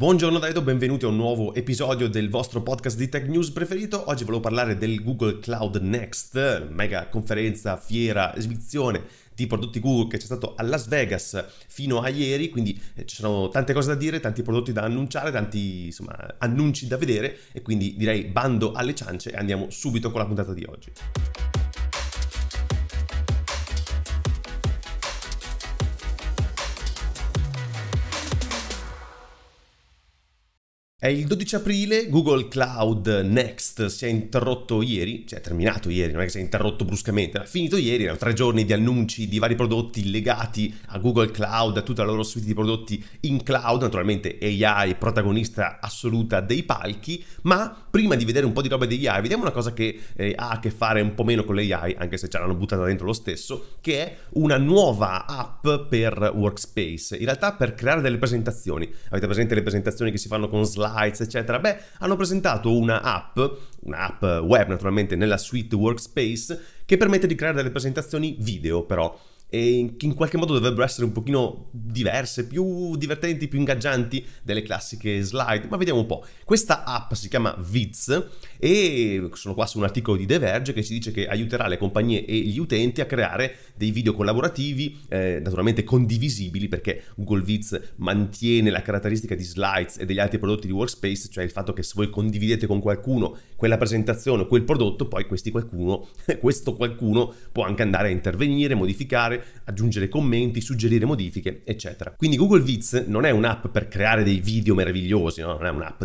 Buongiorno da benvenuti a un nuovo episodio del vostro podcast di Tech News preferito. Oggi volevo parlare del Google Cloud Next, mega conferenza, fiera, esibizione di prodotti Google che c'è stato a Las Vegas fino a ieri, quindi eh, ci sono tante cose da dire, tanti prodotti da annunciare, tanti insomma, annunci da vedere e quindi direi bando alle ciance e andiamo subito con la puntata di oggi. È il 12 aprile, Google Cloud Next si è interrotto ieri, cioè è terminato ieri, non è che si è interrotto bruscamente, era finito ieri, erano tre giorni di annunci di vari prodotti legati a Google Cloud, a tutta la loro suite di prodotti in cloud, naturalmente AI protagonista assoluta dei palchi, ma prima di vedere un po' di roba di AI, vediamo una cosa che eh, ha a che fare un po' meno con l'AI, anche se ce l'hanno buttata dentro lo stesso, che è una nuova app per Workspace, in realtà per creare delle presentazioni. Avete presente le presentazioni che si fanno con Slack? Slides, eccetera. Beh, hanno presentato una app, un'app web naturalmente nella suite Workspace, che permette di creare delle presentazioni video però e che in qualche modo dovrebbero essere un pochino diverse, più divertenti, più ingaggianti delle classiche slide, ma vediamo un po'. Questa app si chiama Viz e sono qua su un articolo di The Verge che ci dice che aiuterà le compagnie e gli utenti a creare dei video collaborativi, eh, naturalmente condivisibili perché Google Viz mantiene la caratteristica di slides e degli altri prodotti di Workspace, cioè il fatto che se voi condividete con qualcuno quella presentazione o quel prodotto, poi questi qualcuno, questo qualcuno può anche andare a intervenire, modificare, aggiungere commenti, suggerire modifiche, eccetera. Quindi Google Viz non è un'app per creare dei video meravigliosi, no? non è un'app,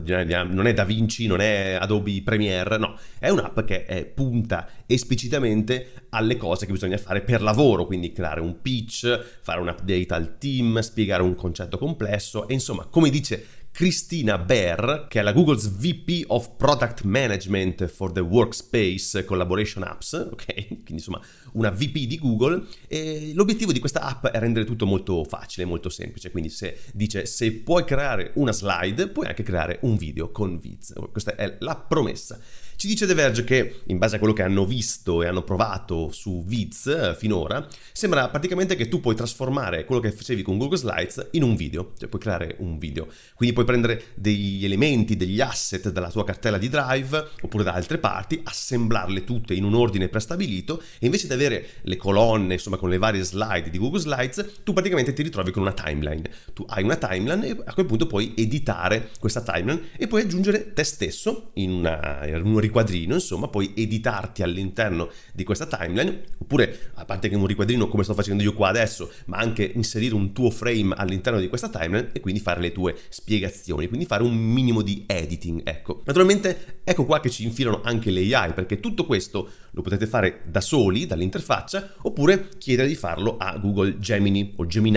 non è Da Vinci, non è Adobe Premiere, no, è un'app che è, punta esplicitamente alle cose che bisogna fare per lavoro, quindi creare un pitch, fare un update al team, spiegare un concetto complesso e insomma, come dice Cristina Baer, che è la Google's VP of Product Management for the Workspace Collaboration Apps, ok? Quindi insomma una VP di Google. E l'obiettivo di questa app è rendere tutto molto facile, molto semplice. Quindi se dice se puoi creare una slide, puoi anche creare un video con Viz. Questa è la promessa. Ci dice The Verge che, in base a quello che hanno visto e hanno provato su Viz eh, finora, sembra praticamente che tu puoi trasformare quello che facevi con Google Slides in un video, cioè puoi creare un video. Quindi puoi prendere degli elementi, degli asset dalla tua cartella di Drive oppure da altre parti, assemblarle tutte in un ordine prestabilito e invece di avere le colonne, insomma, con le varie slide di Google Slides, tu praticamente ti ritrovi con una timeline. Tu hai una timeline e a quel punto puoi editare questa timeline e puoi aggiungere te stesso in, una, in un riquadrino, insomma, puoi editarti all'interno di questa timeline, oppure, a parte che un riquadrino come sto facendo io qua adesso, ma anche inserire un tuo frame all'interno di questa timeline e quindi fare le tue spiegazioni, quindi fare un minimo di editing, ecco. Naturalmente, ecco qua che ci infilano anche le AI, perché tutto questo lo potete fare da soli, dall'interfaccia, oppure chiedere di farlo a Google Gemini o Gemini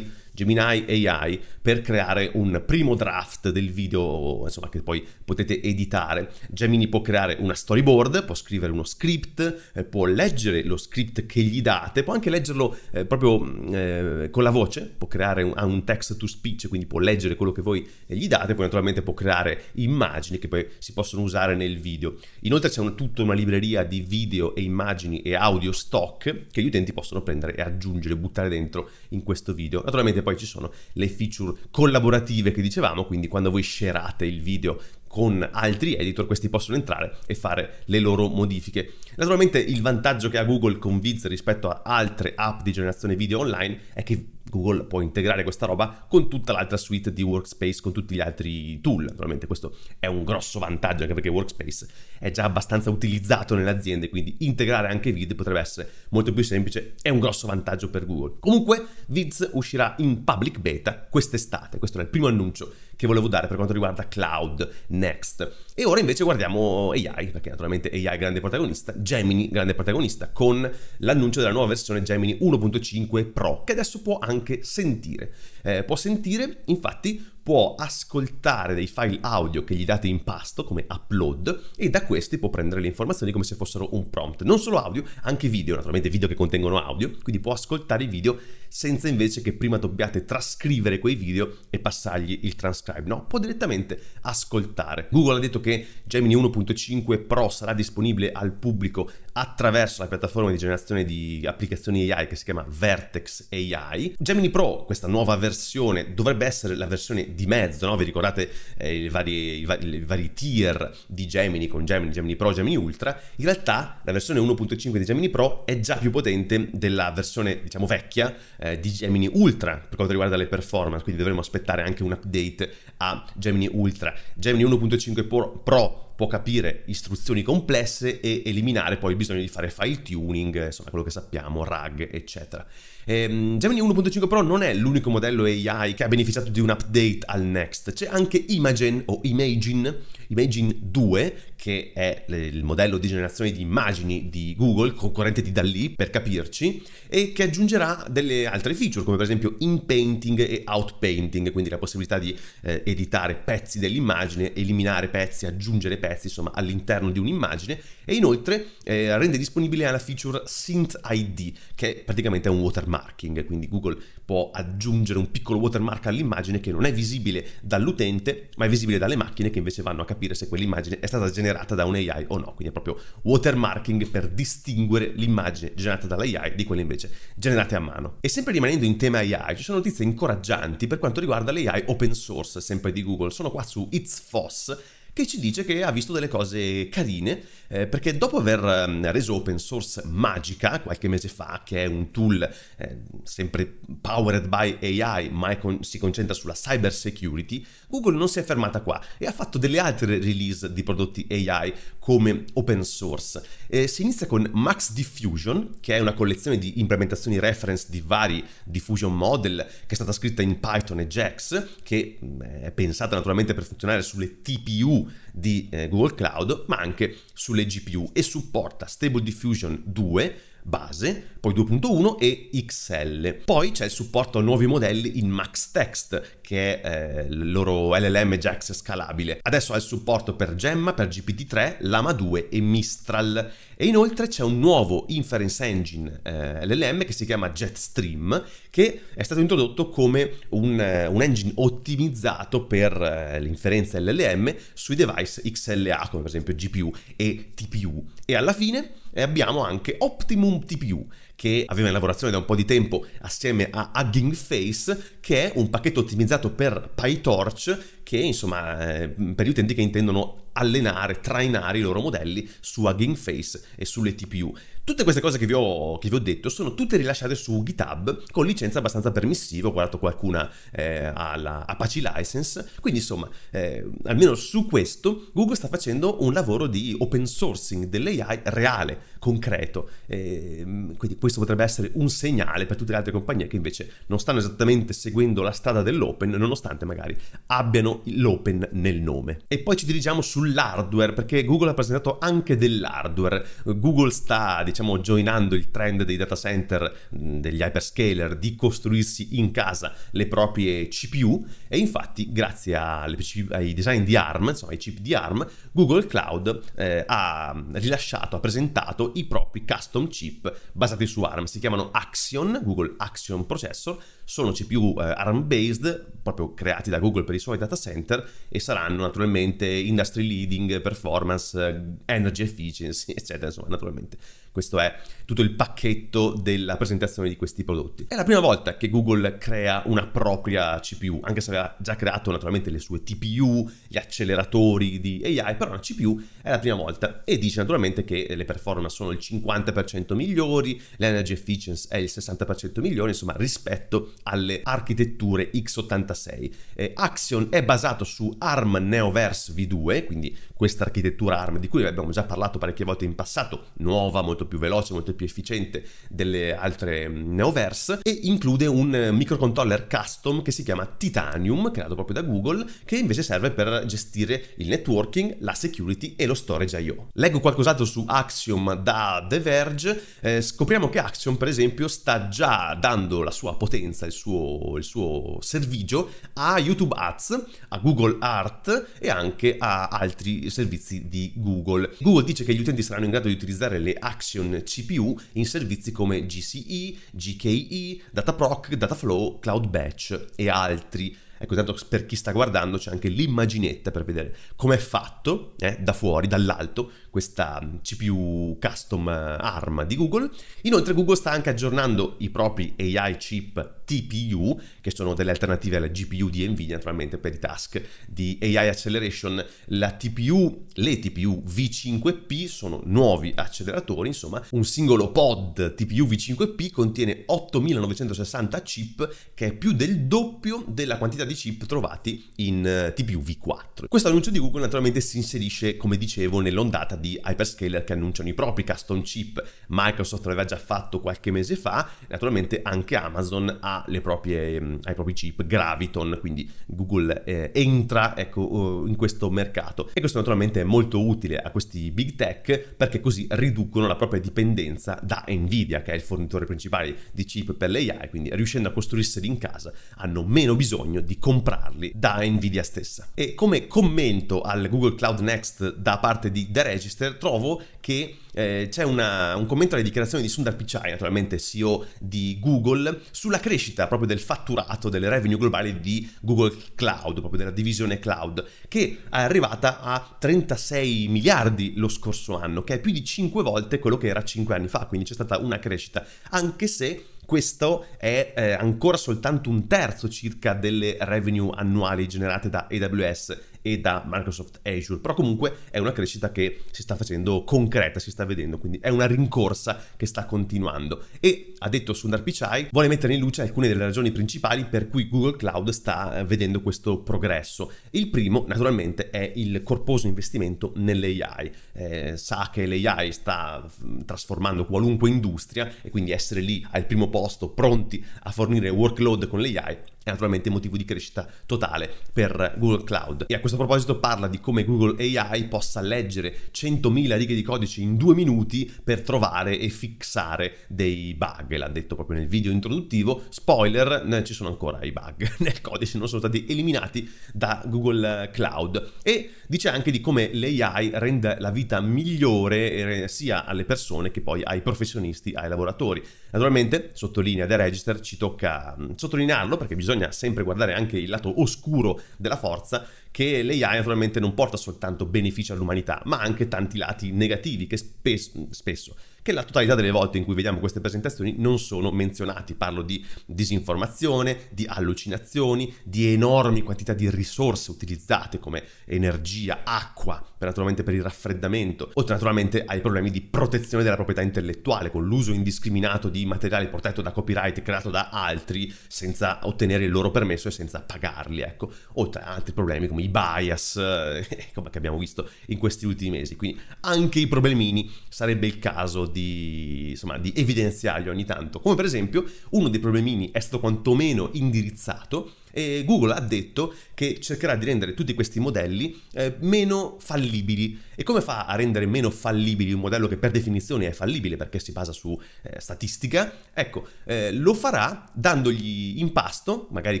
Gemini AI per creare un primo draft del video, insomma, che poi potete editare. Gemini può creare una storyboard, può scrivere uno script, eh, può leggere lo script che gli date, può anche leggerlo eh, proprio mm, eh, con la voce, può creare un, un text to speech, quindi può leggere quello che voi eh, gli date, poi naturalmente può creare immagini che poi si possono usare nel video. Inoltre c'è un, tutta una libreria di video e immagini e audio stock che gli utenti possono prendere e aggiungere, buttare dentro in questo video. Naturalmente poi ci sono le feature collaborative che dicevamo, quindi quando voi sharate il video con altri editor questi possono entrare e fare le loro modifiche. Naturalmente il vantaggio che ha Google con Viz rispetto a altre app di generazione video online è che Google può integrare questa roba con tutta l'altra suite di Workspace, con tutti gli altri tool. Naturalmente questo è un grosso vantaggio anche perché Workspace è già abbastanza utilizzato nelle aziende, quindi integrare anche Vid potrebbe essere molto più semplice, è un grosso vantaggio per Google. Comunque Viz uscirà in public beta quest'estate, questo era il primo annuncio che volevo dare per quanto riguarda cloud, next. E ora invece guardiamo AI, perché naturalmente AI è grande protagonista, Gemini grande protagonista, con l'annuncio della nuova versione Gemini 1.5 Pro, che adesso può anche sentire. Eh, può sentire, infatti, può ascoltare dei file audio che gli date in pasto come upload e da questi può prendere le informazioni come se fossero un prompt. Non solo audio, anche video, naturalmente video che contengono audio, quindi può ascoltare i video senza invece che prima dobbiate trascrivere quei video e passargli il transcribe, no, può direttamente ascoltare. Google ha detto che che Gemini 1.5 Pro sarà disponibile al pubblico attraverso la piattaforma di generazione di applicazioni AI che si chiama Vertex AI. Gemini Pro, questa nuova versione, dovrebbe essere la versione di mezzo, no? vi ricordate eh, i, vari, i, vari, i, vari, tier di Gemini con Gemini, Gemini Pro, Gemini Ultra, in realtà la versione 1.5 di Gemini Pro è già più potente della versione diciamo vecchia eh, di Gemini Ultra per quanto riguarda le performance, quindi dovremo aspettare anche un update a Gemini Ultra. Gemini 1.5 Pro può capire istruzioni complesse e eliminare poi il bisogno di fare file tuning, insomma quello che sappiamo, RAG, eccetera. Ehm, Gemini 1.5 Pro non è l'unico modello AI che ha beneficiato di un update al Next, c'è anche Imagen o Imagine, Imagine 2 che è il modello di generazione di immagini di Google, concorrente di Dalì per capirci, e che aggiungerà delle altre feature come per esempio inpainting e outpainting, quindi la possibilità di eh, editare pezzi dell'immagine, eliminare pezzi, aggiungere pezzi insomma all'interno di un'immagine e inoltre eh, rende disponibile la feature Synth ID che praticamente è un watermark watermarking, quindi Google può aggiungere un piccolo watermark all'immagine che non è visibile dall'utente, ma è visibile dalle macchine che invece vanno a capire se quell'immagine è stata generata da un AI o no, quindi è proprio watermarking per distinguere l'immagine generata dall'AI di quelle invece generate a mano. E sempre rimanendo in tema AI, ci sono notizie incoraggianti per quanto riguarda l'AI open source, sempre di Google. Sono qua su It's Foss che ci dice che ha visto delle cose carine, eh, perché dopo aver ehm, reso open source Magica qualche mese fa, che è un tool eh, sempre powered by AI, ma con si concentra sulla cyber security, Google non si è fermata qua e ha fatto delle altre release di prodotti AI, come open source. Eh, si inizia con Max Diffusion, che è una collezione di implementazioni reference di vari diffusion model che è stata scritta in Python e JAX, che mm, è pensata naturalmente per funzionare sulle TPU di eh, Google Cloud, ma anche sulle GPU e supporta Stable Diffusion 2, base, poi 2.1 e XL. Poi c'è il supporto a nuovi modelli in Max Text, che è eh, il loro LLM Jax scalabile. Adesso ha il supporto per Gemma, per GPT-3, Lama 2 e Mistral. E inoltre c'è un nuovo inference engine eh, LLM che si chiama Jetstream, che è stato introdotto come un, eh, un engine ottimizzato per eh, l'inferenza LLM sui device XLA, come per esempio GPU e TPU. E alla fine e abbiamo anche Optimum TPU, che aveva in lavorazione da un po' di tempo assieme a Hugging Face, che è un pacchetto ottimizzato per PyTorch, che insomma eh, per gli utenti che intendono allenare, trainare i loro modelli su Hugging Face e sulle TPU. Tutte queste cose che vi, ho, che vi ho detto sono tutte rilasciate su GitHub con licenza abbastanza permissiva, ho guardato qualcuna eh, alla Apache License, quindi insomma, eh, almeno su questo Google sta facendo un lavoro di open sourcing dell'AI reale, concreto, eh, quindi questo potrebbe essere un segnale per tutte le altre compagnie che invece non stanno esattamente seguendo la strada dell'open, nonostante magari abbiano l'open nel nome. E poi ci dirigiamo sull'hardware, perché Google ha presentato anche dell'hardware, Google sta diciamo diciamo, joinando il trend dei data center, mm, degli hyperscaler, di costruirsi in casa le proprie CPU e infatti grazie ai design di ARM, insomma ai chip di ARM, Google Cloud eh, ha rilasciato, ha presentato i propri custom chip basati su ARM, si chiamano Axion, Google Axion Processor, sono CPU eh, ARM based, proprio creati da Google per i suoi data center e saranno naturalmente industry leading, performance, eh, energy efficiency, eccetera, insomma naturalmente questo è tutto il pacchetto della presentazione di questi prodotti. È la prima volta che Google crea una propria CPU, anche se aveva già creato naturalmente le sue TPU, gli acceleratori di AI, però una CPU è la prima volta e dice naturalmente che le performance sono il 50% migliori, l'energy efficiency è il 60% migliore, insomma rispetto alle architetture x86. Eh, Axion è basato su ARM Neoverse V2, quindi questa architettura ARM di cui abbiamo già parlato parecchie volte in passato, nuova, molto più più veloce, molto più efficiente delle altre mm, Neoverse e include un eh, microcontroller custom che si chiama Titanium, creato proprio da Google, che invece serve per gestire il networking, la security e lo storage IO. Leggo qualcos'altro su Axiom da The Verge, eh, scopriamo che Axiom per esempio sta già dando la sua potenza, il suo, il suo servigio a YouTube Ads, a Google Art e anche a altri servizi di Google. Google dice che gli utenti saranno in grado di utilizzare le Axiom Execution CPU in servizi come GCE, GKE, Dataproc, Dataflow, Cloud Batch e altri. Ecco, tanto per chi sta guardando c'è anche l'immaginetta per vedere com'è fatto eh, da fuori, dall'alto, questa CPU custom eh, ARM di Google. Inoltre Google sta anche aggiornando i propri AI chip TPU, che sono delle alternative alla GPU di Nvidia, naturalmente per i task di AI Acceleration. La TPU, le TPU V5P sono nuovi acceleratori, insomma, un singolo pod TPU V5P contiene 8960 chip, che è più del doppio della quantità di chip trovati in eh, TPU V4. Questo annuncio di Google naturalmente si inserisce, come dicevo, nell'ondata di hyperscaler che annunciano i propri custom chip, Microsoft l'aveva già fatto qualche mese fa, naturalmente anche Amazon ha proprie, mm, i propri chip Graviton, quindi Google eh, entra ecco, oh, in questo mercato e questo naturalmente è molto utile a questi big tech perché così riducono la propria dipendenza da Nvidia che è il fornitore principale di chip per l'AI, quindi riuscendo a costruirseli in casa hanno meno bisogno di comprarli da Nvidia stessa. E come commento al Google Cloud Next da parte di The Regis, Manchester, trovo che eh, c'è una, un commento alle dichiarazioni di Sundar Pichai, naturalmente CEO di Google, sulla crescita proprio del fatturato delle revenue globali di Google Cloud, proprio della divisione cloud, che è arrivata a 36 miliardi lo scorso anno, che è più di 5 volte quello che era 5 anni fa, quindi c'è stata una crescita, anche se questo è eh, ancora soltanto un terzo circa delle revenue annuali generate da AWS e da Microsoft Azure, però comunque è una crescita che si sta facendo concreta, si sta vedendo, quindi è una rincorsa che sta continuando. E ha detto Sundar Pichai, vuole mettere in luce alcune delle ragioni principali per cui Google Cloud sta eh, vedendo questo progresso. Il primo, naturalmente, è il corposo investimento nell'AI. Eh, sa che l'AI sta mm, trasformando qualunque industria e quindi essere lì al primo posto, pronti a fornire workload con l'AI è naturalmente motivo di crescita totale per Google Cloud. E a questo proposito parla di come Google AI possa leggere 100.000 righe di codice in due minuti per trovare e fixare dei bug. L'ha detto proprio nel video introduttivo. Spoiler, ci sono ancora i bug nel codice, non sono stati eliminati da Google Cloud. E dice anche di come l'AI renda la vita migliore eh, sia alle persone che poi ai professionisti, ai lavoratori. Naturalmente, sottolinea The Register, ci tocca mm, sottolinearlo perché bisogna sempre guardare anche il lato oscuro della forza, che l'AI naturalmente non porta soltanto benefici all'umanità, ma anche tanti lati negativi che spesso, spesso che la totalità delle volte in cui vediamo queste presentazioni non sono menzionati. Parlo di disinformazione, di allucinazioni, di enormi quantità di risorse utilizzate come energia, acqua, per, naturalmente per il raffreddamento, oltre naturalmente ai problemi di protezione della proprietà intellettuale, con l'uso indiscriminato di materiale protetto da copyright creato da altri senza ottenere il loro permesso e senza pagarli, ecco, oltre ad altri problemi come i bias, eh, come abbiamo visto in questi ultimi mesi. Quindi anche i problemini sarebbe il caso di di, insomma, di evidenziarli ogni tanto. Come per esempio uno dei problemini è stato quantomeno indirizzato e Google ha detto che cercherà di rendere tutti questi modelli eh, meno fallibili. E come fa a rendere meno fallibili un modello che per definizione è fallibile perché si basa su eh, statistica? Ecco, eh, lo farà dandogli in pasto, magari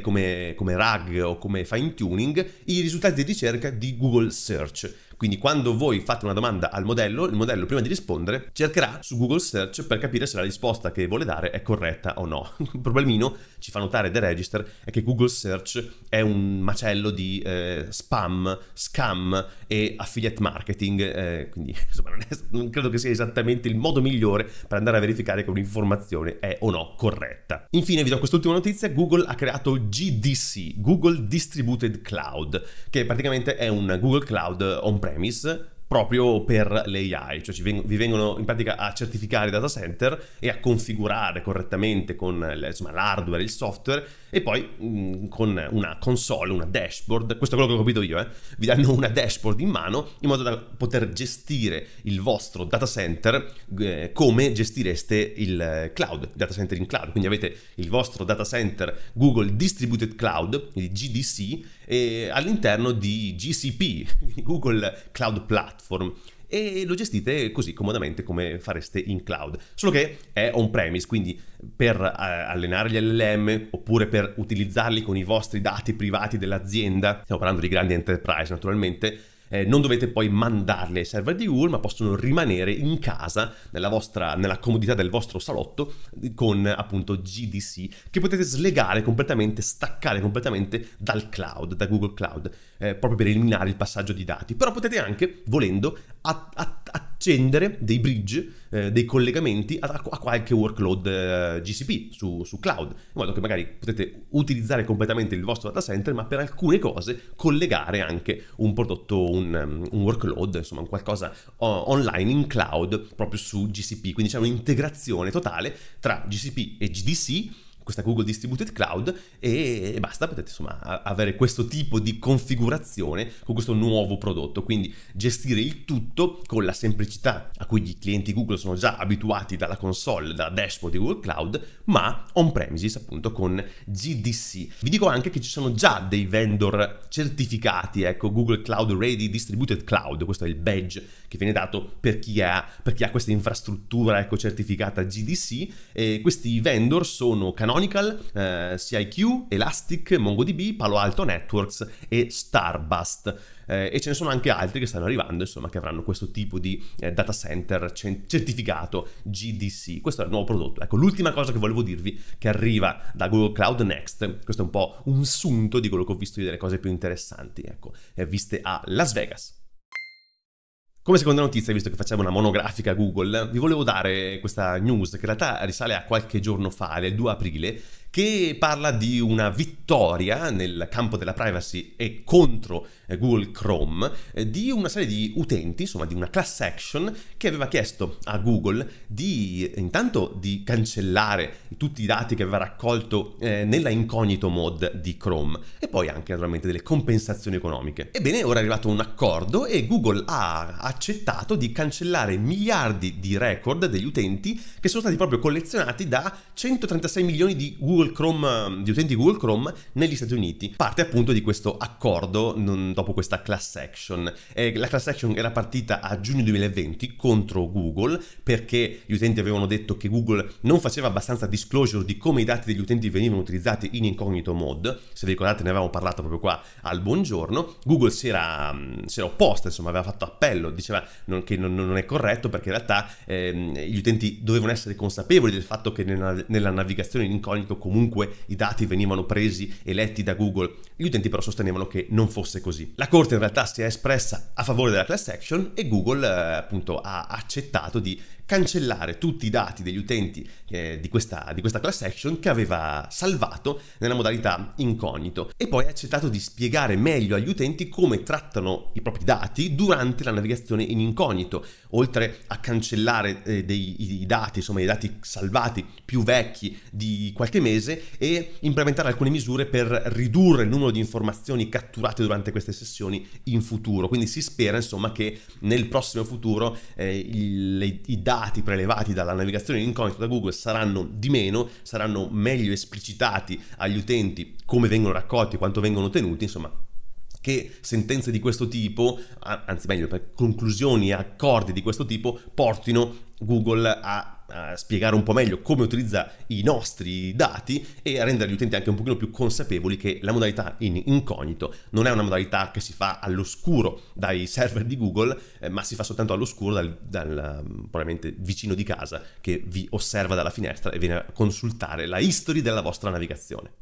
come, come rag o come fine tuning, i risultati di ricerca di Google Search quindi quando voi fate una domanda al modello, il modello prima di rispondere cercherà su Google Search per capire se la risposta che vuole dare è corretta o no. Il problemino, ci fa notare The Register, è che Google Search è un macello di eh, spam, scam e affiliate marketing, eh, quindi insomma non, è, non credo che sia esattamente il modo migliore per andare a verificare che un'informazione è o no corretta. Infine vi do quest'ultima notizia, Google ha creato GDC, Google Distributed Cloud, che praticamente è un Google Cloud on-premise premise proprio per l'AI, cioè veng- vi vengono in pratica a certificare i data center e a configurare correttamente con insomma, l'hardware, il software e poi mh, mm, con una console, una dashboard, questo è quello che ho capito io, eh? vi danno una dashboard in mano in modo da poter gestire il vostro data center eh, come gestireste il cloud, il data center in cloud, quindi avete il vostro data center Google Distributed Cloud, il GDC, all'interno di GCP, Google Cloud Platform platform e lo gestite così comodamente come fareste in cloud. Solo che è on-premise, quindi per eh, allenare gli LLM oppure per utilizzarli con i vostri dati privati dell'azienda, stiamo parlando di grandi enterprise naturalmente, eh, non dovete poi mandarli ai server di Google, ma possono rimanere in casa, nella, vostra, nella comodità del vostro salotto, con appunto GDC, che potete slegare completamente, staccare completamente dal cloud, da Google Cloud, eh, proprio per eliminare il passaggio di dati. Però potete anche, volendo, att- accendere dei bridge, eh, dei collegamenti a, a qualche workload eh, GCP su, su, cloud, in modo che magari potete utilizzare completamente il vostro data center, ma per alcune cose collegare anche un prodotto, un, ehm, un workload, insomma un qualcosa online in cloud proprio su GCP, quindi c'è un'integrazione totale tra GCP e GDC questa Google Distributed Cloud e basta, potete insomma avere questo tipo di configurazione con questo nuovo prodotto, quindi gestire il tutto con la semplicità a cui i clienti Google sono già abituati dalla console, dalla dashboard di Google Cloud, ma on-premises appunto con GDC. Vi dico anche che ci sono già dei vendor certificati, ecco Google Cloud Ready Distributed Cloud, questo è il badge che viene dato per chi ha, per chi ha questa infrastruttura ecco, certificata GDC e questi vendor sono Canonical Canonical, eh, CIQ, Elastic, MongoDB, Palo Alto Networks e Starbust. Eh, e ce ne sono anche altri che stanno arrivando, insomma, che avranno questo tipo di eh, data center certificato GDC. Questo è il nuovo prodotto. Ecco, l'ultima cosa che volevo dirvi che arriva da Google Cloud Next, questo è un po' un sunto di quello che ho visto io delle cose più interessanti, ecco, eh, viste a Las Vegas. Come seconda notizia, visto che facciamo una monografica Google, vi volevo dare questa news che in realtà risale a qualche giorno fa, del 2 aprile, che parla di una vittoria nel campo della privacy e contro eh, Google Chrome eh, di una serie di utenti, insomma di una class action che aveva chiesto a Google di intanto di cancellare tutti i dati che aveva raccolto eh, nella incognito mode di Chrome e poi anche naturalmente delle compensazioni economiche. Ebbene, ora è arrivato un accordo e Google ha accettato di cancellare miliardi di record degli utenti che sono stati proprio collezionati da 136 milioni di Google Google Chrome, ehm, di utenti Google Chrome negli Stati Uniti. Parte appunto di questo accordo non, dopo questa class action. Eh, la class action era partita a giugno 2020 contro Google perché gli utenti avevano detto che Google non faceva abbastanza disclosure di come i dati degli utenti venivano utilizzati in incognito mode. Se vi ricordate ne avevamo parlato proprio qua al buongiorno. Google si era, ehm, si era opposta, insomma aveva fatto appello, diceva non, che non, non, è corretto perché in realtà ehm, gli utenti dovevano essere consapevoli del fatto che nella, nella navigazione in incognito comunque i dati venivano presi e letti da Google. Gli utenti però sostenevano che non fosse così. La Corte in realtà si è espressa a favore della class action e Google eh, appunto ha accettato di cancellare tutti i dati degli utenti eh, di, questa, di questa class action che aveva salvato nella modalità incognito e poi ha accettato di spiegare meglio agli utenti come trattano i propri dati durante la navigazione in incognito, oltre a cancellare eh, dei, dati, insomma i dati salvati più vecchi di qualche mese e implementare alcune misure per ridurre il numero di informazioni catturate durante queste sessioni in futuro. Quindi si spera insomma che nel prossimo futuro eh, i, i dati dati prelevati dalla navigazione in incognito da Google saranno di meno, saranno meglio esplicitati agli utenti come vengono raccolti, quanto vengono tenuti, insomma che sentenze di questo tipo, anzi meglio, conclusioni e accordi di questo tipo portino Google a a spiegare un po' meglio come utilizza i nostri dati e a rendere gli utenti anche un pochino più consapevoli che la modalità in incognito non è una modalità che si fa all'oscuro dai server di Google, eh, ma si fa soltanto all'oscuro dal, dal mm, probabilmente vicino di casa che vi osserva dalla finestra e viene a consultare la history della vostra navigazione.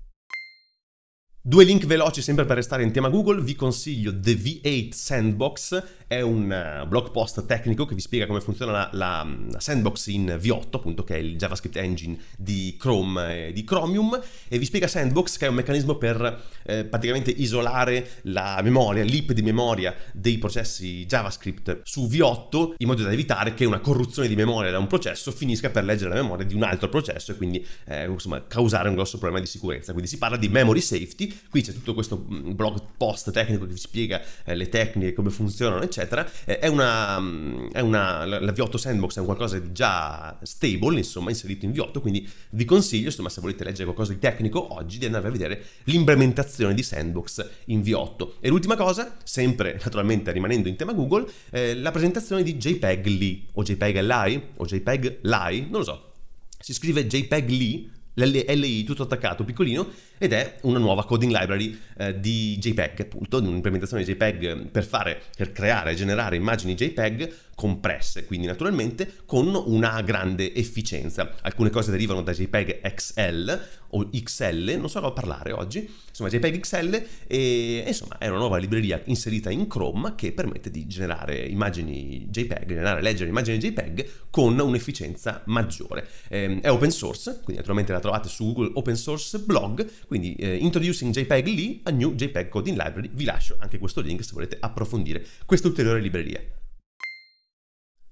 Due link veloci sempre per restare in tema Google, vi consiglio The V8 Sandbox, è un eh, blog post tecnico che vi spiega come funziona la, la, sandbox in V8, appunto che è il JavaScript engine di, Chrome, eh, di Chromium, e vi spiega Sandbox che è un meccanismo per eh, praticamente isolare la memoria, l'ip di memoria dei processi JavaScript su V8 in modo da evitare che una corruzione di memoria da un processo finisca per leggere la memoria di un altro processo e quindi eh, insomma, causare un grosso problema di sicurezza. Quindi si parla di memory safety qui c'è tutto questo mm, blog post tecnico che vi spiega eh, le tecniche, come funzionano, eccetera. Eh, è una, mm, è una la Vioto Sandbox è qualcosa di già stable, insomma, inserito in V8. quindi vi consiglio, insomma, se volete leggere qualcosa di tecnico oggi, di andare a vedere l'implementazione di Sandbox in V8. E l'ultima cosa, sempre naturalmente rimanendo in tema Google, eh, la presentazione di JPEG Lee, o JPEG Lai, o JPEG Lai, non lo so, si scrive JPEG Lee, l'LI tutto attaccato, piccolino, ed è una nuova coding library eh, di JPEG, appunto, un'implementazione di JPEG per fare, per creare e generare immagini JPEG compresse, quindi naturalmente con una grande efficienza. Alcune cose derivano da JPEG XL o XL, non so parlare oggi, insomma JPEG XL e insomma è una nuova libreria inserita in Chrome che permette di generare immagini JPEG, generare, leggere immagini JPEG con un'efficienza maggiore. Eh, è open source, quindi naturalmente la trovate su Google Open Source Blog, quindi eh, Introducing JPEG Lee, a New JPEG Coding Library, vi lascio anche questo link se volete approfondire questa ulteriore libreria.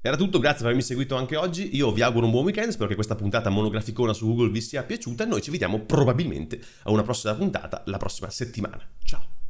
Era tutto, grazie per avermi seguito anche oggi. Io vi auguro un buon weekend, spero che questa puntata monograficona su Google vi sia piaciuta e noi ci vediamo probabilmente a una prossima puntata la prossima settimana. Ciao!